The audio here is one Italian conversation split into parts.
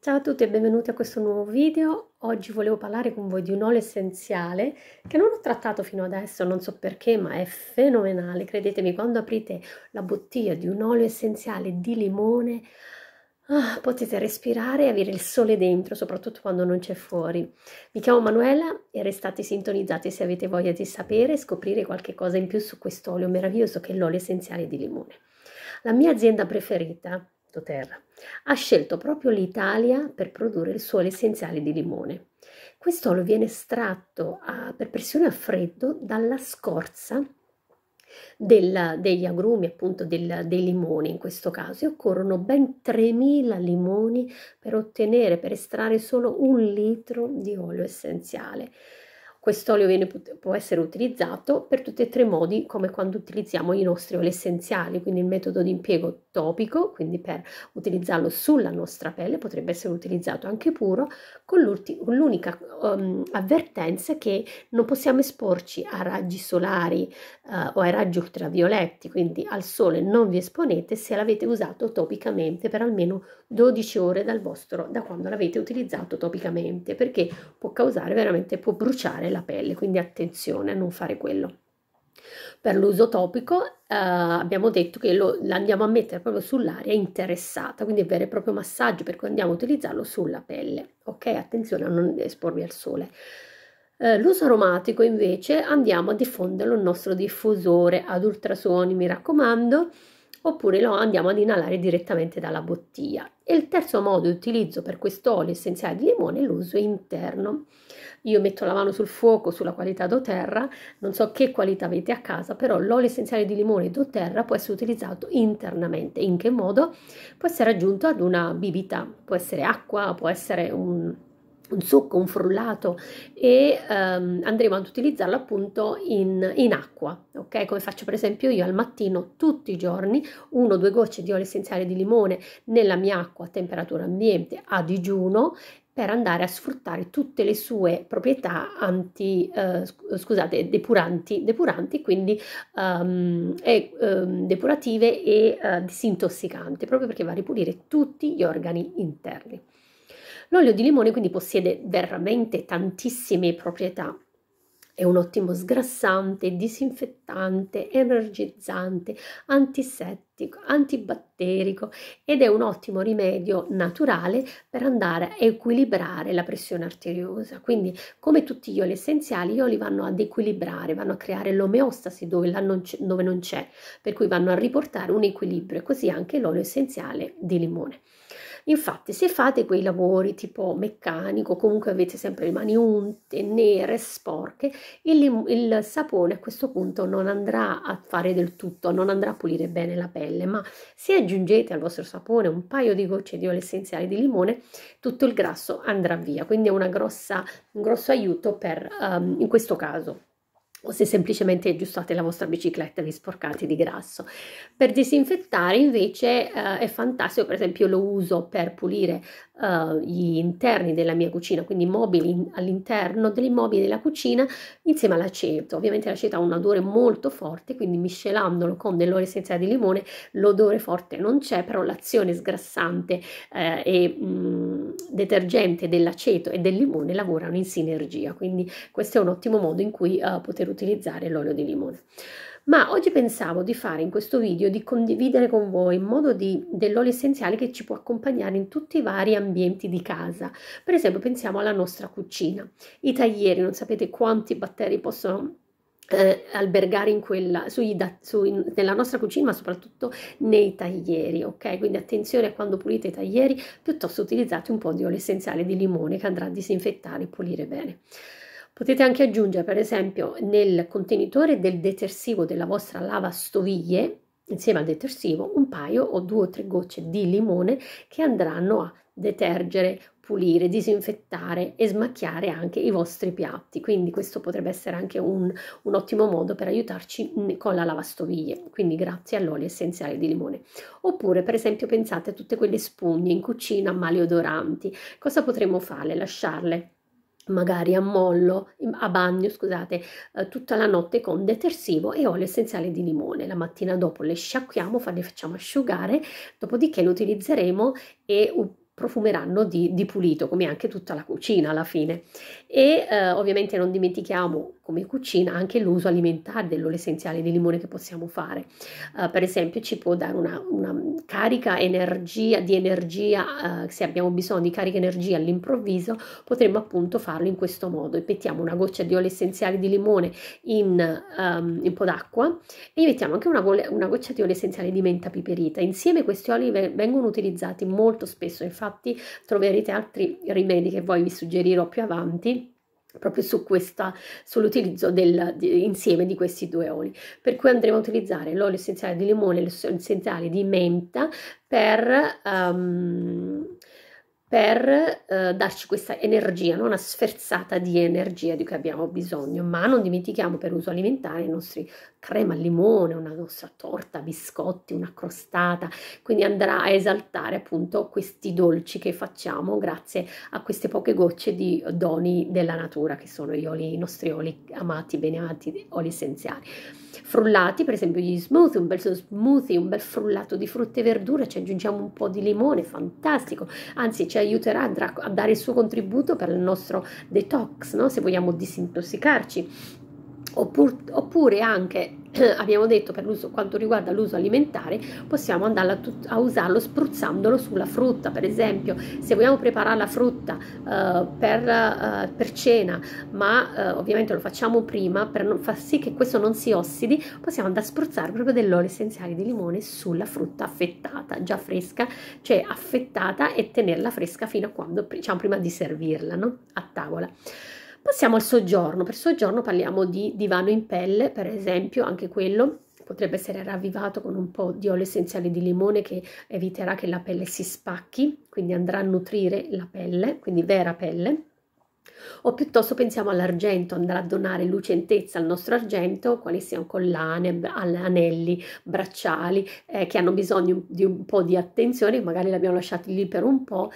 Ciao a tutti e benvenuti a questo nuovo video. Oggi volevo parlare con voi di un olio essenziale che non ho trattato fino adesso, non so perché, ma è fenomenale. Credetemi, quando aprite la bottiglia di un olio essenziale di limone, ah, potete respirare e avere il sole dentro, soprattutto quando non c'è fuori. Mi chiamo Manuela e restate sintonizzati se avete voglia di sapere e scoprire qualche cosa in più su questo olio meraviglioso che è l'olio essenziale di limone. La mia azienda preferita Doterra, ha scelto proprio l'Italia per produrre il suo essenziale di limone. Questo olio viene estratto a, per pressione a freddo dalla scorza del, degli agrumi, appunto del, dei limoni in questo caso, e occorrono ben 3.000 limoni per ottenere, per estrarre solo un litro di olio essenziale. Quest'olio viene, può essere utilizzato per tutti e tre i modi, come quando utilizziamo i nostri oli essenziali, quindi il metodo di impiego topico, quindi per utilizzarlo sulla nostra pelle, potrebbe essere utilizzato anche puro, con l'unica um, avvertenza che non possiamo esporci a raggi solari uh, o ai raggi ultravioletti, quindi al sole non vi esponete se l'avete usato topicamente per almeno 12 ore dal vostro, da quando l'avete utilizzato topicamente, perché può causare veramente, può bruciare la pelle, quindi attenzione a non fare quello. Per l'uso topico eh, abbiamo detto che lo, andiamo a mettere proprio sull'area interessata, quindi è vero e proprio massaggio per cui andiamo a utilizzarlo sulla pelle. Ok, attenzione a non esporvi al sole. Eh, l'uso aromatico invece andiamo a diffonderlo il nostro diffusore ad ultrasuoni, mi raccomando oppure lo andiamo ad inalare direttamente dalla bottiglia. E il terzo modo di utilizzo per questo olio essenziale di limone è l'uso interno. Io metto la mano sul fuoco sulla qualità doterra, non so che qualità avete a casa, però l'olio essenziale di limone doterra può essere utilizzato internamente. In che modo? Può essere aggiunto ad una bibita, può essere acqua, può essere un un succo, un frullato e um, andremo ad utilizzarlo appunto in, in, acqua, ok? Come faccio per esempio io al mattino tutti i giorni, uno o due gocce di olio essenziale di limone nella mia acqua a temperatura ambiente a digiuno per andare a sfruttare tutte le sue proprietà anti, eh, scusate, depuranti, depuranti quindi um, e, um, depurative e uh, disintossicanti, proprio perché va a ripulire tutti gli organi interni. L'olio di limone quindi possiede veramente tantissime proprietà. È un ottimo sgrassante, disinfettante, energizzante, antisettico, antibatterico ed è un ottimo rimedio naturale per andare a equilibrare la pressione arteriosa. Quindi, come tutti gli oli essenziali, gli oli vanno ad equilibrare, vanno a creare l'omeostasi dove, non dove non c'è, per cui vanno a riportare un equilibrio e così anche l'olio essenziale di limone. Infatti, se fate quei lavori tipo meccanico, comunque avete sempre le mani unte, nere, sporche, il, il sapone a questo punto non andrà a fare del tutto, non andrà a pulire bene la pelle, ma se aggiungete al vostro sapone un paio di gocce di olio essenziale di limone, tutto il grasso andrà via. Quindi è una grossa, un grosso aiuto per, um, in questo caso o se semplicemente aggiustate la vostra bicicletta e vi sporcate di grasso. Per disinfettare invece eh, è fantastico, per esempio lo uso per pulire eh, gli interni della mia cucina, quindi mobili all'interno degli mobili della cucina insieme all'aceto. Ovviamente l'aceto ha un odore molto forte, quindi miscelandolo con dell'olio essenziale di limone l'odore forte non c'è, però l'azione sgrassante eh, e mh, mm, detergente dell'aceto e del limone lavorano in sinergia, quindi questo è un ottimo modo in cui eh, poter per utilizzare l'olio di limone. Ma oggi pensavo di fare in questo video di condividere con voi in modo di, dell'olio essenziale che ci può accompagnare in tutti i vari ambienti di casa. Per esempio, pensiamo alla nostra cucina. I taglieri, non sapete quanti batteri possono eh, albergare in quella, sui, da, su, in, nella nostra cucina, ma soprattutto nei taglieri, ok? Quindi attenzione a quando pulite i taglieri, piuttosto utilizzate un po' di olio essenziale di limone che andrà a disinfettare e pulire bene. Potete anche aggiungere, per esempio, nel contenitore del detersivo della vostra lavastoviglie, insieme al detersivo, un paio o due o tre gocce di limone che andranno a detergere, pulire, disinfettare e smacchiare anche i vostri piatti. Quindi questo potrebbe essere anche un, un ottimo modo per aiutarci con la lavastoviglie, quindi grazie all'olio essenziale di limone. Oppure per esempio pensate a tutte quelle spugne in cucina maleodoranti, cosa potremmo fare? Lasciarle magari ammollo a bagno, scusate, eh, tutta la notte con detersivo e olio essenziale di limone. La mattina dopo le sciacquiamo, le facciamo asciugare, dopodiché le utilizzeremo e profumeranno di, di, pulito, come anche tutta la cucina alla fine. E eh, ovviamente non dimentichiamo come cucina anche l'uso alimentare dell'olio essenziale di limone che possiamo fare. Uh, per esempio ci può dare una, una carica energia, di energia, uh, se abbiamo bisogno di carica energia all'improvviso potremmo appunto farlo in questo modo. mettiamo una goccia di olio essenziale di limone in, um, in po' d'acqua e mettiamo anche una, una, goccia di olio essenziale di menta piperita. Insieme questi oli vengono utilizzati molto spesso, infatti troverete altri rimedi che voi vi suggerirò più avanti proprio su questa, sull'utilizzo del, di, insieme di questi due oli. Per cui andremo a utilizzare l'olio essenziale di limone e l'olio essenziale di menta per um, per eh, darci questa energia, no? una sferzata di energia di cui abbiamo bisogno, ma non dimentichiamo per uso alimentare i nostri crema al limone, una nostra torta, biscotti, una crostata, quindi andrà a esaltare appunto questi dolci che facciamo grazie a queste poche gocce di doni della natura che sono oli, i nostri oli amati, beneamati, oli essenziali frullati, per esempio gli smoothie, un bel smoothie, un bel frullato di frutta e verdura, ci aggiungiamo un po' di limone, fantastico, anzi ci aiuterà a dare il suo contributo per il nostro detox, no? se vogliamo disintossicarci. Oppure, anche abbiamo detto per quanto riguarda l'uso alimentare possiamo andare a, a, usarlo spruzzandolo sulla frutta per esempio se vogliamo preparare la frutta uh, per, uh, per, cena ma uh, ovviamente lo facciamo prima per non far sì che questo non si ossidi possiamo andare a spruzzare proprio dell'olio essenziale di limone sulla frutta affettata già fresca cioè affettata e tenerla fresca fino a quando diciamo prima di servirla no? a tavola Passiamo al soggiorno. Per soggiorno parliamo di divano in pelle, per esempio, anche quello potrebbe essere ravvivato con un po' di olio essenziale di limone che eviterà che la pelle si spacchi, quindi andrà a nutrire la pelle, quindi vera pelle. O piuttosto pensiamo all'argento, andrà a donare lucentezza al nostro argento, quali siano collane, anelli, bracciali, eh, che hanno bisogno di un po' di attenzione, magari li abbiamo lasciati lì per un po',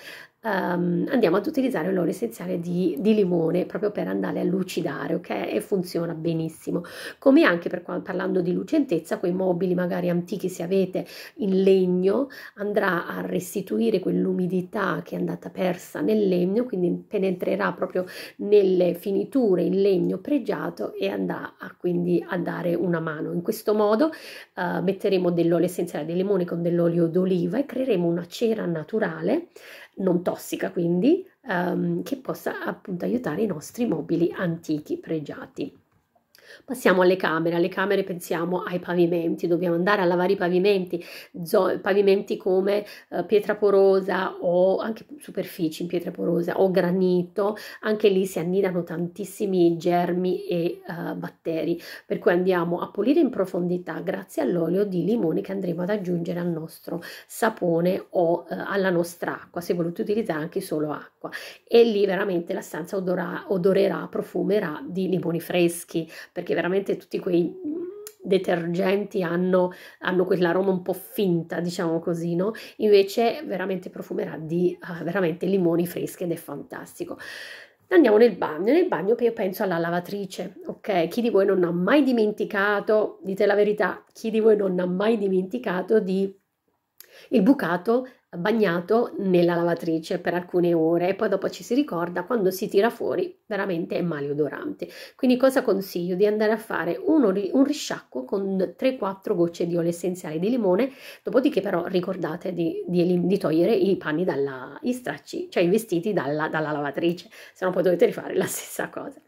um, andiamo ad utilizzare l'olio essenziale di, di, limone proprio per andare a lucidare, ok? E funziona benissimo. Come anche per, parlando di lucentezza, quei mobili magari antichi se avete in legno andrà a restituire quell'umidità che è andata persa nel legno, quindi penetrerà proprio nelle finiture in legno pregiato e andrà a, quindi a dare una mano. In questo modo uh, metteremo dell'olio essenziale di limone con dell'olio d'oliva e creeremo una cera naturale non tossica quindi, um, che possa appunto aiutare i nostri mobili antichi pregiati. Passiamo alle camere, alle camere pensiamo ai pavimenti, dobbiamo andare a lavare i pavimenti, pavimenti come eh, pietra porosa o anche superfici in pietra porosa o granito, anche lì si annidano tantissimi germi e eh, batteri, per cui andiamo a pulire in profondità grazie all'olio di limone che andremo ad aggiungere al nostro sapone o eh, alla nostra acqua, se volete utilizzare anche solo acqua e lì veramente la stanza odora, odorerà, profumerà di limoni freschi perché veramente tutti quei detergenti hanno, hanno quell'aroma un po' finta, diciamo così, no? Invece veramente profumerà di uh, veramente limoni freschi ed è fantastico. Andiamo nel bagno, nel bagno io penso alla lavatrice, ok? Chi di voi non ha mai dimenticato, dite la verità, chi di voi non ha mai dimenticato di il bucato bagnato nella lavatrice per alcune ore e poi dopo ci si ricorda quando si tira fuori veramente è maleodorante. Quindi cosa consiglio? Di andare a fare un, un risciacquo con 3-4 gocce di olio essenziale di limone, dopodiché però ricordate di, di, di togliere i panni dalla, i stracci, cioè i vestiti dalla, dalla lavatrice, se no poi dovete rifare la stessa cosa.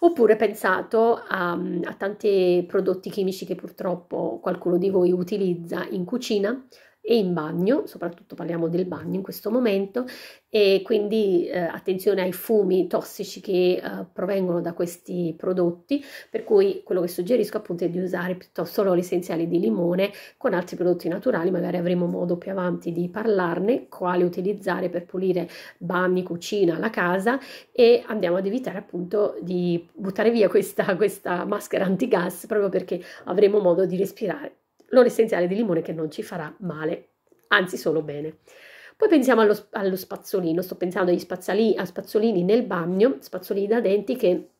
Oppure pensato a, a tanti prodotti chimici che purtroppo qualcuno di voi utilizza in cucina, e in bagno, soprattutto parliamo del bagno in questo momento, e quindi eh, attenzione ai fumi tossici che eh, provengono da questi prodotti, per cui quello che suggerisco appunto è di usare piuttosto l'olio essenziale di limone con altri prodotti naturali, magari avremo modo più avanti di parlarne, quali utilizzare per pulire bagni, cucina, la casa e andiamo ad evitare appunto di buttare via questa, questa maschera antigas proprio perché avremo modo di respirare l'olio essenziale di limone che non ci farà male, anzi solo bene. Poi pensiamo allo, allo spazzolino, sto pensando agli spazzolini, a spazzolini nel bagno, spazzolini da denti che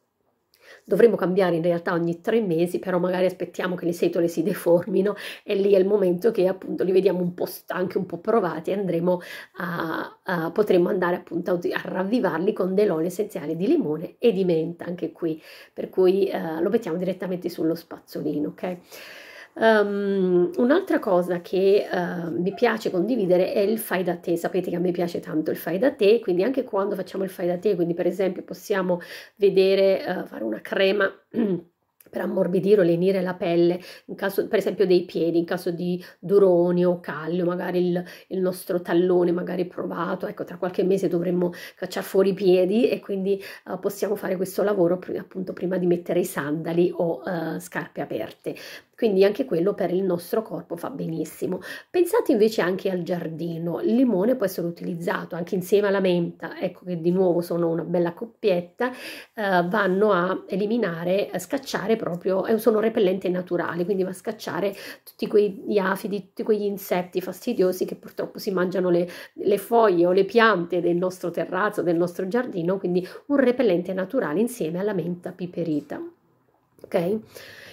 dovremmo cambiare in realtà ogni tre mesi, però magari aspettiamo che le setole si deformino e lì è il momento che appunto li vediamo un po' stanchi, un po' provati e andremo a, a, potremo andare appunto a, a ravvivarli con dell'olio essenziale di limone e di menta anche qui, per cui eh, lo mettiamo direttamente sullo spazzolino, ok? Um, un'altra cosa che uh, mi piace condividere è il fai da te, sapete che a me piace tanto il fai da te, quindi anche quando facciamo il fai da te, quindi per esempio possiamo vedere uh, fare una crema per ammorbidire o lenire la pelle, in caso, per esempio dei piedi, in caso di duroni o callo, magari il, il, nostro tallone magari provato, ecco tra qualche mese dovremmo cacciare fuori i piedi e quindi uh, possiamo fare questo lavoro pr appunto prima di mettere i sandali o uh, scarpe aperte quindi anche quello per il nostro corpo fa benissimo. Pensate invece anche al giardino, il limone può essere utilizzato anche insieme alla menta, ecco che di nuovo sono una bella coppietta, eh, vanno a eliminare, a scacciare proprio, eh, sono repellenti naturali, quindi va a scacciare tutti quegli afidi, tutti quegli insetti fastidiosi che purtroppo si mangiano le, le foglie o le piante del nostro terrazzo, del nostro giardino, quindi un repellente naturale insieme alla menta piperita. Ok?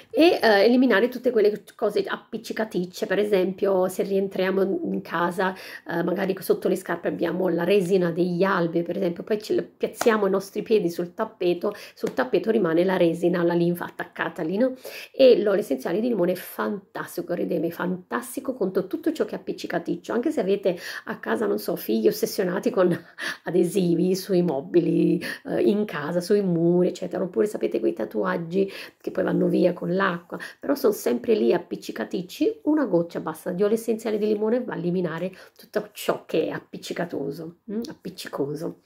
e eh, eliminare tutte quelle cose appiccicaticce, per esempio se rientriamo in casa eh, magari sotto le scarpe abbiamo la resina degli albi per esempio, poi ce piazziamo i nostri piedi sul tappeto, sul tappeto rimane la resina, la linfa attaccata lì no? e l'olio essenziale di limone è fantastico, rideme, fantastico contro tutto ciò che è appiccicaticcio, anche se avete a casa, non so, figli ossessionati con adesivi sui mobili, eh, in casa, sui muri eccetera, oppure sapete quei tatuaggi che poi vanno via con l'acqua dell'acqua, però sono sempre lì appiccicaticci, una goccia basta di olio essenziale di limone va a eliminare tutto ciò che è appiccicatoso, mh, mm, appiccicoso.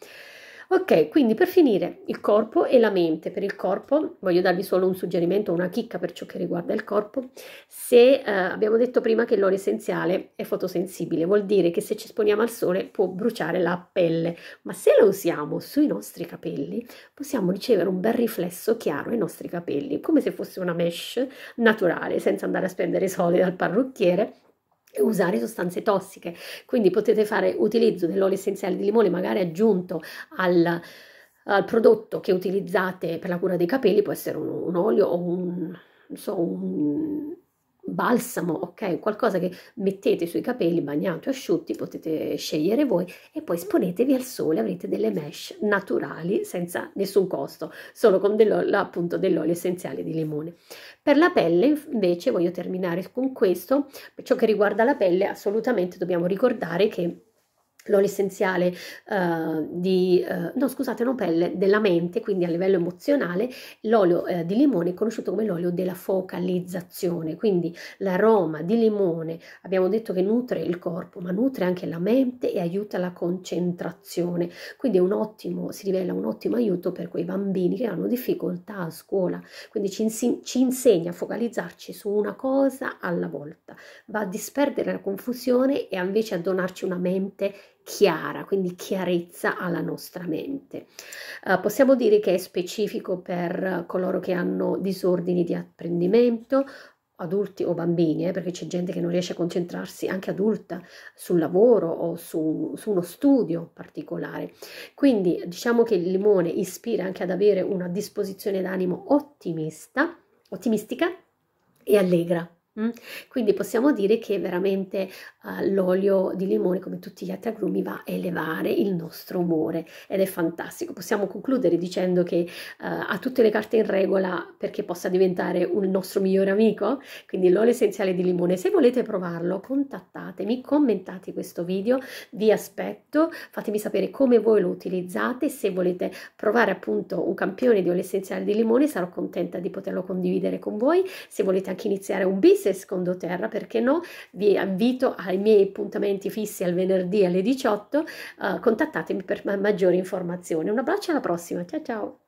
Ok, quindi per finire il corpo e la mente. Per il corpo voglio darvi solo un suggerimento, una chicca per ciò che riguarda il corpo. Se eh, abbiamo detto prima che l'olio essenziale è fotosensibile, vuol dire che se ci esponiamo al sole può bruciare la pelle, ma se lo usiamo sui nostri capelli possiamo ricevere un bel riflesso chiaro ai nostri capelli, come se fosse una mesh naturale, senza andare a spendere soldi dal parrucchiere usare sostanze tossiche. Quindi potete fare utilizzo dell'olio essenziale di limone, magari aggiunto al, al prodotto che utilizzate per la cura dei capelli, può essere un, un olio o un, non so, un balsamo, ok, qualcosa che mettete sui capelli bagnati o asciutti, potete scegliere voi e poi esponetevi al sole, avrete delle mesh naturali senza nessun costo, solo con dell'olio, appunto dell'olio essenziale di limone. Per la pelle invece voglio terminare con questo, per ciò che riguarda la pelle assolutamente dobbiamo ricordare che l'olio essenziale uh, eh, di, uh, no scusate, non pelle, della mente, quindi a livello emozionale, l'olio uh, di limone è conosciuto come l'olio della focalizzazione, quindi l'aroma di limone, abbiamo detto che nutre il corpo, ma nutre anche la mente e aiuta la concentrazione, quindi è un ottimo, si rivela un ottimo aiuto per quei bambini che hanno difficoltà a scuola, quindi ci, inse ci insegna a focalizzarci su una cosa alla volta, va a disperdere la confusione e invece a donarci una mente chiara, quindi chiarezza alla nostra mente. Uh, possiamo dire che è specifico per coloro che hanno disordini di apprendimento, adulti o bambini, eh, perché c'è gente che non riesce a concentrarsi anche adulta sul lavoro o su, su, uno studio particolare. Quindi diciamo che il limone ispira anche ad avere una disposizione d'animo ottimista, ottimistica e allegra. Mm? Quindi possiamo dire che veramente Ah, l'olio di limone come tutti gli altri agrumi va a elevare il nostro umore ed è fantastico. Possiamo concludere dicendo che uh, ha tutte le carte in regola perché possa diventare un nostro migliore amico, quindi l'olio essenziale di limone. Se volete provarlo contattatemi, commentate questo video, vi aspetto, fatemi sapere come voi lo utilizzate, se volete provare appunto un campione di olio essenziale di limone sarò contenta di poterlo condividere con voi, se volete anche iniziare un business con doTERRA perché no, vi invito a ai miei appuntamenti fissi al venerdì alle 18, eh, contattatemi per maggiori informazioni. Un abbraccio alla prossima, ciao ciao!